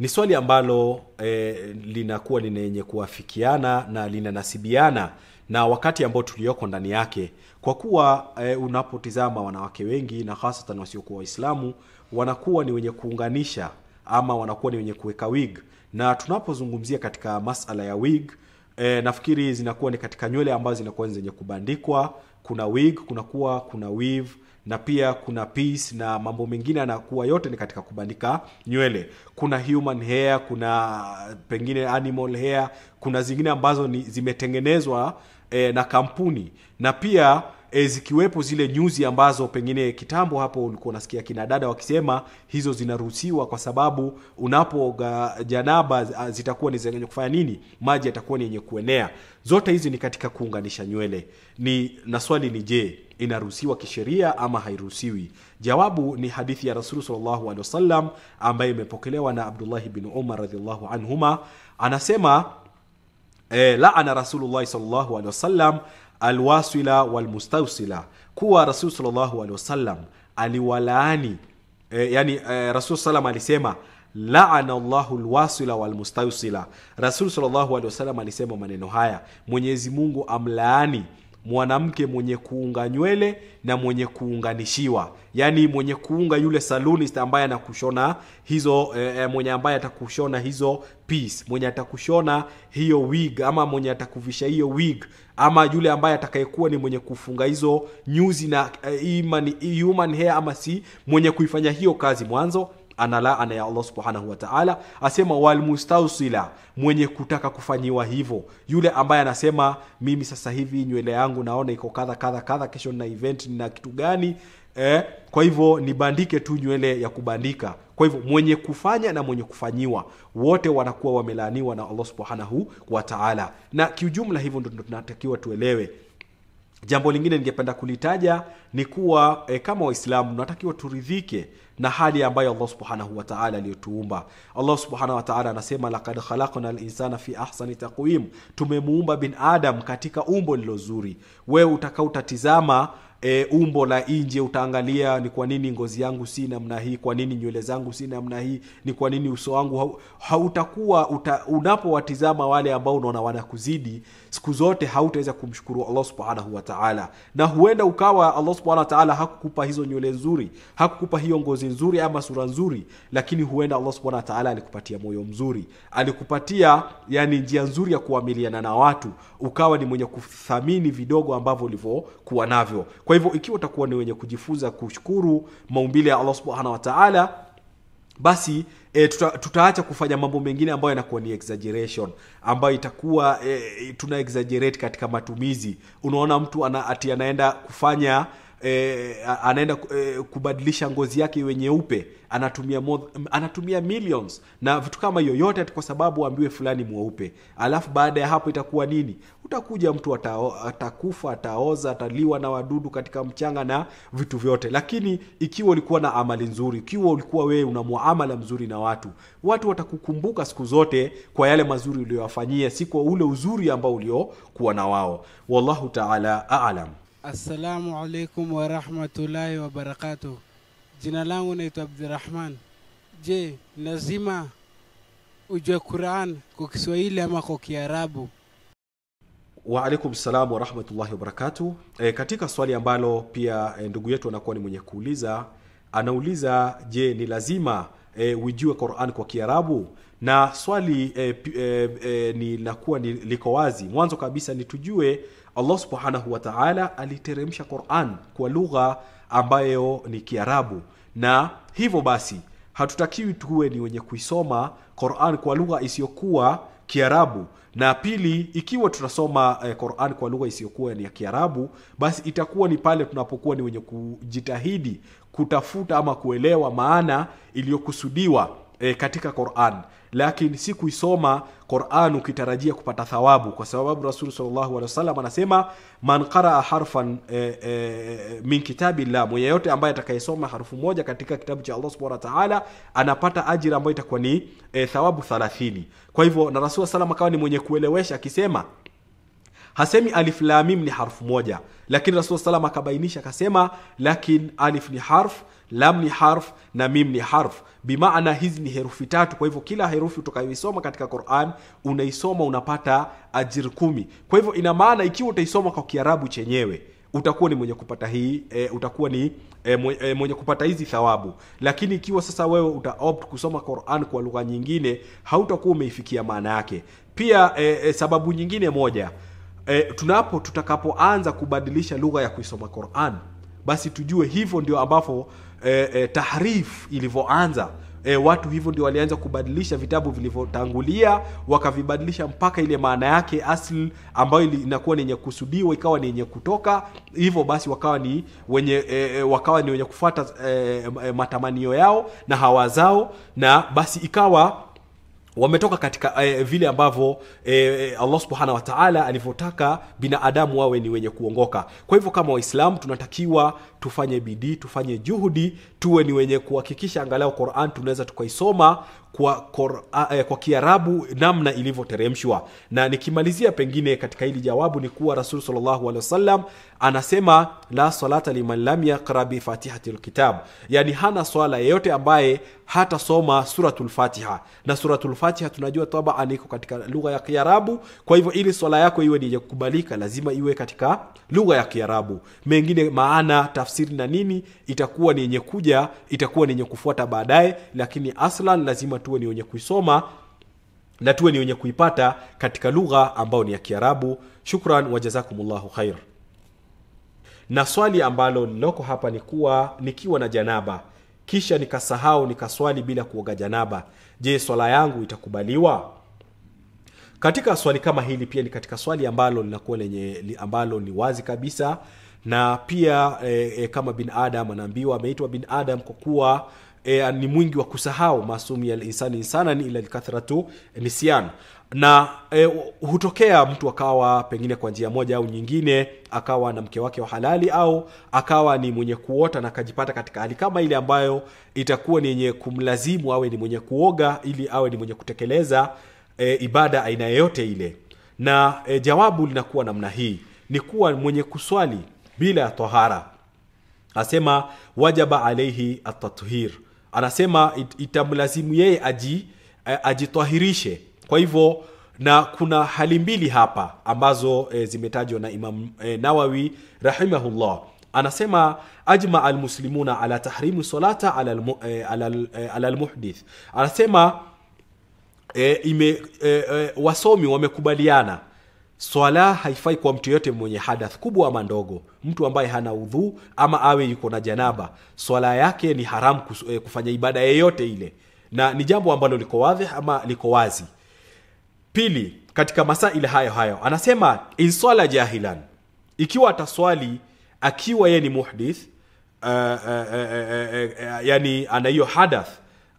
ni swali ambalo e, linakuwa ni lenye kuafikiana na linanasibiana na wakati ambao tulioko ndani yake, kwa kuwa e, unapotizama wanawake wengi na hasatan wasiokuwa Waislamu wanakuwa ni wenye kuunganisha ama wanakuwa ni wenye kuweka wig, na tunapozungumzia katika masala ya wig e, nafikiri zinakuwa ni katika nywele ambazo zinakuwa zenye kubandikwa, kuna wig, kunakuwa kuna weave na pia kuna peace na mambo mengine yanakuwa yote ni katika kubandika nywele kuna human hair kuna pengine animal hair kuna zingine ambazo ni zimetengenezwa eh, na kampuni na pia e, zikiwepo zile nyuzi ambazo pengine kitambo hapo ulikuwa unasikia kina dada wakisema hizo zinaruhusiwa kwa sababu unapo janaba zitakuwa ni zenye kufanya nini, maji yatakuwa ni yenye kuenea. Zote hizi ni katika kuunganisha nywele. Ni na swali ni je, inaruhusiwa kisheria ama hairuhusiwi? Jawabu ni hadithi ya Rasulu sallallahu alaihi wasallam ambaye imepokelewa na Abdullahi bin Umar radhiallahu anhuma, anasema eh, la ana Rasulullahi sallallahu alaihi wasallam alwasila walmustawsila kuwa rasul salllahu alehi wasallam aliwalaani e, yani e, rasul salam alisema laana llahu lwasila walmustawsila rasul salllahu alehi wasallam alisema maneno haya mwenyezi mungu amlaani mwanamke mwenye kuunga nywele na mwenye kuunganishiwa, yaani mwenye kuunga yule salonist ambaye anakushona hizo e, mwenye ambaye atakushona hizo piece, mwenye atakushona hiyo wig ama mwenye atakuvisha hiyo wig, ama yule ambaye atakayekuwa ni mwenye kufunga hizo nyuzi na e, human hair ama si mwenye kuifanya hiyo kazi mwanzo analaana ya Allah subhanahu wataala asema walmustausila, mwenye kutaka kufanyiwa hivyo, yule ambaye anasema mimi sasa hivi nywele yangu naona iko kadha kadha kadha, kesho nina event nina kitu gani eh, kwa hivyo nibandike tu nywele ya kubandika. Kwa hivyo mwenye kufanya na mwenye kufanyiwa wote wanakuwa wamelaaniwa na Allah subhanahu wa ta'ala. Na kiujumla, hivyo ndo tunatakiwa tuelewe. Jambo lingine ningependa kulitaja ni kuwa e, kama Waislamu tunatakiwa turidhike na hali ambayo Allah subhanahu wa ta'ala aliyotuumba. Allah subhanahu wa ta'ala anasema laqad khalaqna al-insana fi ahsani taqwim, tumemuumba bin adam katika umbo lilozuri. Wewe utatizama E, umbo la nje utaangalia, ni kwa nini ngozi yangu si namna hii? Kwa nini nywele zangu si namna hii? Ni kwa nini uso wangu hautakuwa uta, unapowatizama wale ambao unaona wanakuzidi siku zote hautaweza kumshukuru Allah subhanahu wataala, na huenda ukawa Allah subhanahu wataala hakukupa hizo nywele nzuri, hakukupa hiyo ngozi nzuri ama sura nzuri, lakini huenda Allah subhanahu wataala alikupatia moyo mzuri, alikupatia yani njia nzuri ya kuamiliana na watu, ukawa ni mwenye kuthamini vidogo ambavyo ulivyokuwa navyo. Kwa hivyo ikiwa utakuwa ni wenye kujifunza kushukuru maumbile ya Allah subhanahu wataala basi e, tuta, tutaacha kufanya mambo mengine ambayo yanakuwa ni exaggeration ambayo itakuwa e, tuna exaggerate katika matumizi. Unaona mtu ana, ati anaenda kufanya e, anaenda e, kubadilisha ngozi yake iwe nyeupe anatumia mod, anatumia millions na vitu kama hiyo yote kwa sababu ambiwe fulani mweupe alafu baada ya hapo itakuwa nini utakuja mtu atao, atakufa ataoza ataliwa na wadudu katika mchanga na vitu vyote lakini ikiwa ulikuwa na amali nzuri ikiwa ulikuwa wewe una muamala mzuri na watu watu watakukumbuka siku zote kwa yale mazuri uliyowafanyia si kwa ule uzuri ambao uliokuwa na wao wallahu taala alam Assalamu alaikum warahmatullahi wabarakatuh. Jina langu naitwa Abdurrahman. Je, lazima ujue Quran kwa Kiswahili ama kwa Kiarabu? Wa alaikum salam warahmatullahi wabarakatuh. E, katika swali ambalo pia e, ndugu yetu anakuwa ni mwenye kuuliza, anauliza je, ni lazima e, ujue Quran kwa Kiarabu? Na swali e, e, e, ni lakuwa ni liko wazi. Mwanzo kabisa ni tujue Allah subhanahu wa ta'ala aliteremsha Qur'an kwa lugha ambayo ni Kiarabu, na hivyo basi hatutakiwi tuwe ni wenye kuisoma Qur'an kwa lugha isiyokuwa Kiarabu. Na pili, ikiwa tutasoma eh, Qur'an kwa lugha isiyokuwa ni ya Kiarabu, basi itakuwa ni pale tunapokuwa ni wenye kujitahidi kutafuta ama kuelewa maana iliyokusudiwa eh, katika Qur'an lakini si kuisoma Qur'an ukitarajia kupata thawabu, kwa sababu Rasul sallallahu alaihi wasallam anasema man qaraa harfan e, e, min kitabillah, mwenye yote ambaye atakayesoma harufu moja katika kitabu cha Allah subhanahu wa ta'ala anapata ajira ambayo itakuwa ni e, thawabu 30. Kwa hivyo na Rasul sallallahu alaihi wasallam akawa ni mwenye kuelewesha akisema hasemi alif lamim ni harfu moja, lakini Rasulullah sallam akabainisha akasema, lakin alif ni harf, lam ni harf na mim ni harf, bimaana hizi ni herufi tatu. Kwa hivyo kila herufi utakayoisoma katika Qur'an unaisoma unapata ajir kumi. Kwa hivyo ina maana ikiwa utaisoma kwa Kiarabu chenyewe utakuwa ni mwenye kupata hii e, utakuwa ni e, mwenye kupata hizi thawabu. Lakini ikiwa sasa wewe utaopt kusoma Qur'an kwa lugha nyingine, hautakuwa umeifikia maana yake. Pia e, e, sababu nyingine moja e, tunapo tutakapoanza kubadilisha lugha ya kuisoma Qur'an, basi tujue hivyo ndio ambapo e, eh, e, eh, tahrif ilivyoanza. E, watu hivyo ndio walianza kubadilisha vitabu vilivyotangulia wakavibadilisha mpaka ile maana yake asli ambayo inakuwa ni yenye kusudiwa ikawa ni yenye kutoka. Hivyo basi wakawa ni wenye e, wakawa ni wenye kufuata e, matamanio yao na hawa zao, na basi ikawa wametoka katika eh, vile ambavyo eh, eh, Allah subhanahu wa taala alivyotaka binadamu wawe ni wenye kuongoka. Kwa hivyo kama Waislamu tunatakiwa tufanye bidii tufanye juhudi tuwe ni wenye kuhakikisha angalau quran tunaweza tukaisoma kwa, eh, kwa kiarabu namna ilivyoteremshwa na nikimalizia pengine katika hili jawabu ni kuwa rasul salllahu anasema la salata liman lam yaqra bifatihati lkitab yani hana swala yeyote ambaye hatasoma lfatiha na lfatiha tunajua tabaan iko katika lugha ya kiarabu kwa hivyo ili swala yako iwe ni yenye kukubalika lazima iwe katika lugha ya kiarabu mengine maana tafsiri na nini itakuwa ni yenye kuja, itakuwa ni yenye kufuata baadaye, lakini aslan lazima tuwe ni wenye kuisoma na tuwe ni wenye kuipata katika lugha ambayo ni ya Kiarabu. Shukran wa jazakumllahu khair. Na swali ambalo liloko hapa ni kuwa nikiwa na janaba kisha nikasahau nikaswali bila kuoga janaba, je, swala yangu itakubaliwa? Katika swali kama hili pia ni katika swali ambalo linakuwa lenye ambalo ni wazi kabisa na pia e, e, kama binadamu anaambiwa ameitwa binadam kwa kuwa e, ni mwingi wa kusahau masumi ya linsani insanan ila lkathratu nisian na e, hutokea mtu akawa pengine kwa njia moja au nyingine akawa na mke wake wa halali au akawa ni mwenye kuota na akajipata katika hali kama ile ambayo itakuwa ni yenye kumlazimu awe ni mwenye kuoga ili awe ni mwenye kutekeleza e, ibada aina yeyote ile na e, jawabu linakuwa namna hii ni kuwa mwenye kuswali bila ya tahara asema wajaba alaihi atathir anasema it, itamlazimu yeye aji, eh, ajitwahirishe kwa hivyo na kuna hali mbili hapa ambazo e, zimetajwa na imam e, nawawi rahimahullah anasema ajma almuslimuna ala tahrimu salata ala, al, e, ala, e, ala almuhdith anasema e, ime, e, e, wasomi wamekubaliana Swala haifai kwa mtu yote mwenye hadath kubwa ama ndogo. Mtu ambaye hana udhu ama awe yuko na janaba, swala yake ni haramu eh, kufanya ibada yeyote ile, na ni jambo ambalo liko wadhi ama liko wazi. Pili, katika masaila hayo hayo anasema inswala jahilan, ikiwa ataswali akiwa ye ni muhdith uh, uh, uh, uh, uh, yani ana hiyo hadath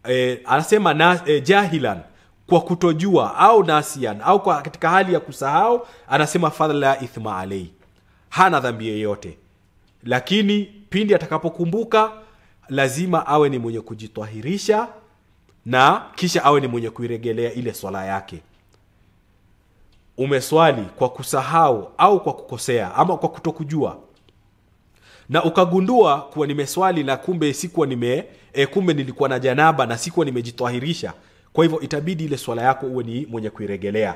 uh, anasema na, uh, jahilan kwa kutojua au nasian au kwa katika hali ya kusahau anasema fadhla ithma alei hana dhambi yeyote lakini pindi atakapokumbuka lazima awe ni mwenye kujitwahirisha na kisha awe ni mwenye kuiregelea ile swala yake umeswali kwa kusahau au kwa kukosea ama kwa kutokujua na ukagundua kuwa nimeswali na kumbe sikuwa nime e, kumbe nilikuwa na janaba na sikuwa nimejitwahirisha kwa hivyo itabidi ile swala yako uwe ni mwenye kuiregelea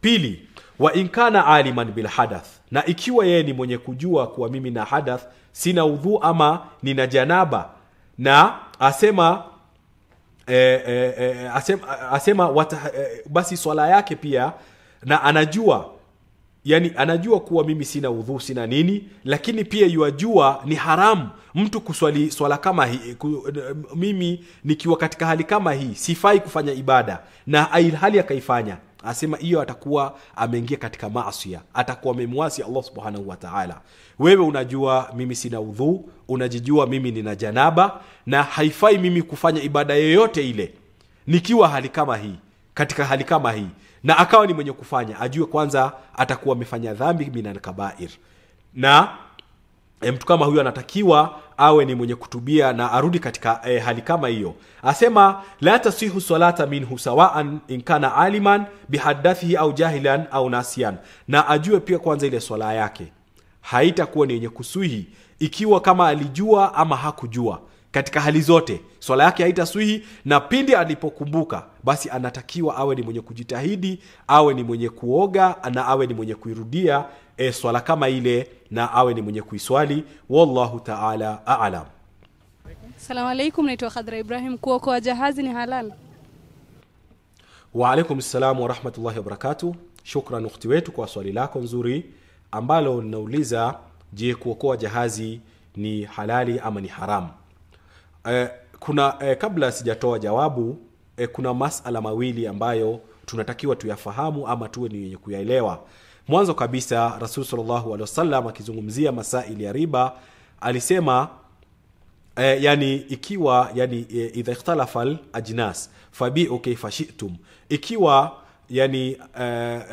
pili wa inkana aliman bil hadath na ikiwa yeye ni mwenye kujua kuwa mimi na hadath sina udhu ama nina janaba na asema e, e, e, asema, asema wata, e, basi swala yake pia na anajua yani anajua kuwa mimi sina udhuu sina nini lakini pia yuajua ni haramu mtu kuswali swala kama hii ku, mimi nikiwa katika hali kama hii sifai kufanya ibada na hali akaifanya asema hiyo atakuwa ameingia katika maasia atakuwa amemwasi allah subhanahu wataala wewe unajua mimi sina udhuu unajijua mimi nina janaba na haifai mimi kufanya ibada yoyote ile nikiwa hali kama hii katika hali kama hii na akawa ni mwenye kufanya ajue kwanza atakuwa amefanya dhambi minan na e, mtu kama huyo anatakiwa awe ni mwenye kutubia na arudi katika e, hali kama hiyo asema la tasihu salata minhu sawaan inkana aliman bihadathihi au jahilan au nasian na ajue pia kwanza ile swala yake haitakuwa ni yenye kusuhi ikiwa kama alijua ama hakujua katika hali zote, swala yake haitaswihi, na pindi alipokumbuka, basi anatakiwa awe ni mwenye kujitahidi, awe ni mwenye kuoga na awe ni mwenye kuirudia e, swala kama ile, na awe ni mwenye kuiswali. Wallahu taala alam. Salamu alaikum, naitwa Khadra Ibrahim. Kuokoa jahazi ni halal? Waalaikum salam warahmatullahi wabarakatu. Shukran ukhti wetu kwa swali lako nzuri ambalo linauliza, je, kuokoa jahazi ni halali ama ni haramu? eh, kuna eh, kabla sijatoa jawabu eh, kuna masala mawili ambayo tunatakiwa tuyafahamu ama tuwe ni wenye kuyaelewa mwanzo kabisa rasul salllahu alehi wasallam akizungumzia masaili ya riba alisema eh, yani ikiwa yani eh, idha ikhtalafa lajnas fabiu kaifa shitum ikiwa yani uh,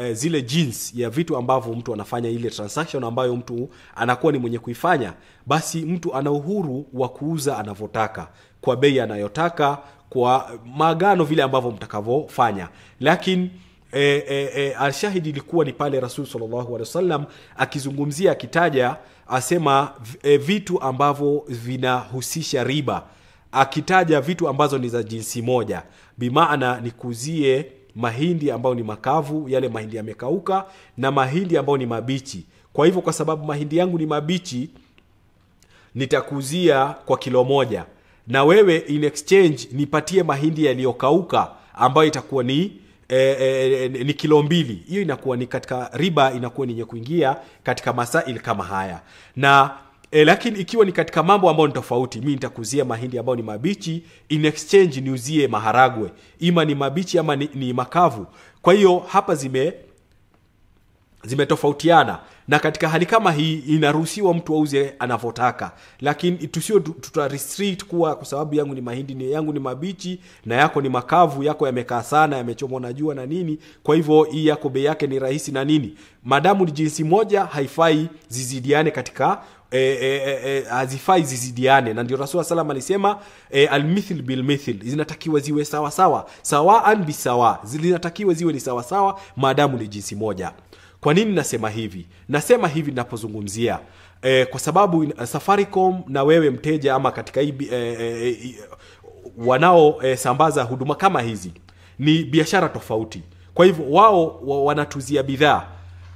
uh, zile jeans ya vitu ambavyo mtu anafanya ile transaction ambayo mtu anakuwa ni mwenye kuifanya basi mtu ana uhuru wa kuuza anavyotaka kwa bei anayotaka kwa maagano vile ambavyo mtakavyofanya lakini E, eh, e, e, alshahidi ilikuwa ni pale rasul salllahu alehi wasallam akizungumzia akitaja asema e, vitu ambavyo vinahusisha riba akitaja vitu ambazo ni za jinsi moja bimaana nikuzie mahindi ambayo ni makavu, yale mahindi yamekauka, na mahindi ambayo ni mabichi. Kwa hivyo, kwa sababu mahindi yangu ni mabichi, nitakuzia kwa kilo moja, na wewe in exchange nipatie mahindi yaliyokauka ambayo itakuwa ni E, e, ni kilo mbili. Hiyo inakuwa ni katika riba, inakuwa ni yenye kuingia katika masaili kama haya na E, lakini ikiwa ni katika mambo ambayo ni tofauti, mi nitakuzia mahindi ambayo ni mabichi, in exchange niuzie maharagwe, ima ni mabichi ama ni, ni makavu. Kwa hiyo hapa zime zimetofautiana na katika hali kama hii inaruhusiwa mtu auze anavyotaka, lakini tusio tuta restrict kuwa kwa sababu yangu ni mahindi ni yangu ni mabichi na yako ni makavu, yako yamekaa sana, yamechomwa na jua na nini, kwa hivyo hii yako bei yake ni rahisi na nini. Madamu ni jinsi moja, haifai zizidiane katika e, eh, e, eh, e, eh, azifai zizidiane na ndio rasul salam alisema e, almithil bilmithil zinatakiwa ziwe sawasawa sawaan bisawa zinatakiwa ziwe ni sawasawa maadamu ni jinsi moja kwa nini nasema hivi nasema hivi napozungumzia e, kwa sababu safaricom na wewe mteja ama katika hii e, e, wanaosambaza e, huduma kama hizi ni biashara tofauti kwa hivyo wao wanatuzia bidhaa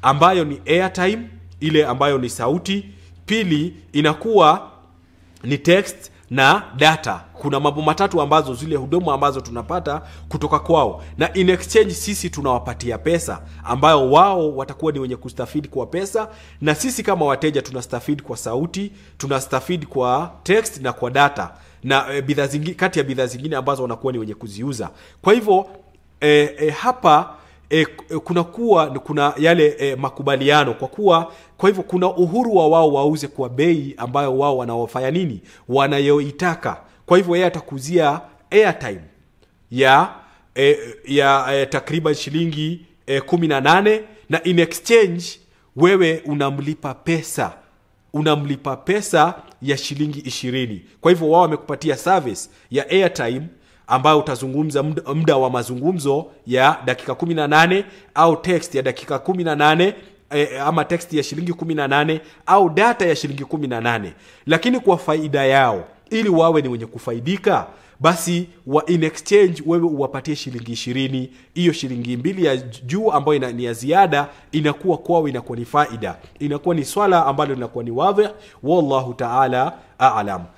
ambayo ni airtime ile ambayo ni sauti Pili inakuwa ni text na data. Kuna mambo matatu ambazo zile huduma ambazo tunapata kutoka kwao, na in exchange sisi tunawapatia pesa ambayo wao watakuwa ni wenye kustafidi kwa pesa, na sisi kama wateja tunastafidi kwa sauti, tunastafidi kwa text na kwa data na e, bidhaa kati ya bidhaa zingine ambazo wanakuwa ni wenye kuziuza. Kwa hivyo e, e, hapa e, kuna kuwa kuna yale e, makubaliano kwa kuwa kwa hivyo kuna uhuru wa wao wauze kwa bei ambayo wao wanaofanya nini wanayoitaka kwa hivyo yeye atakuzia airtime ya e, ya e, takriban shilingi e, 18 na in exchange wewe unamlipa pesa unamlipa pesa ya shilingi ishirini kwa hivyo wao wamekupatia service ya airtime ambayo utazungumza muda wa mazungumzo ya dakika 18 au text ya dakika 18 E, eh, eh, ama text ya shilingi 18 au data ya shilingi 18, lakini kwa faida yao, ili wawe ni wenye kufaidika, basi wa in exchange wewe uwapatie shilingi 20. Hiyo shilingi mbili ya juu ambayo ina, ni ya ziada inakuwa kwao, inakuwa ni faida, inakuwa ni swala ambalo linakuwa ni wadhi. Wallahu taala aalam.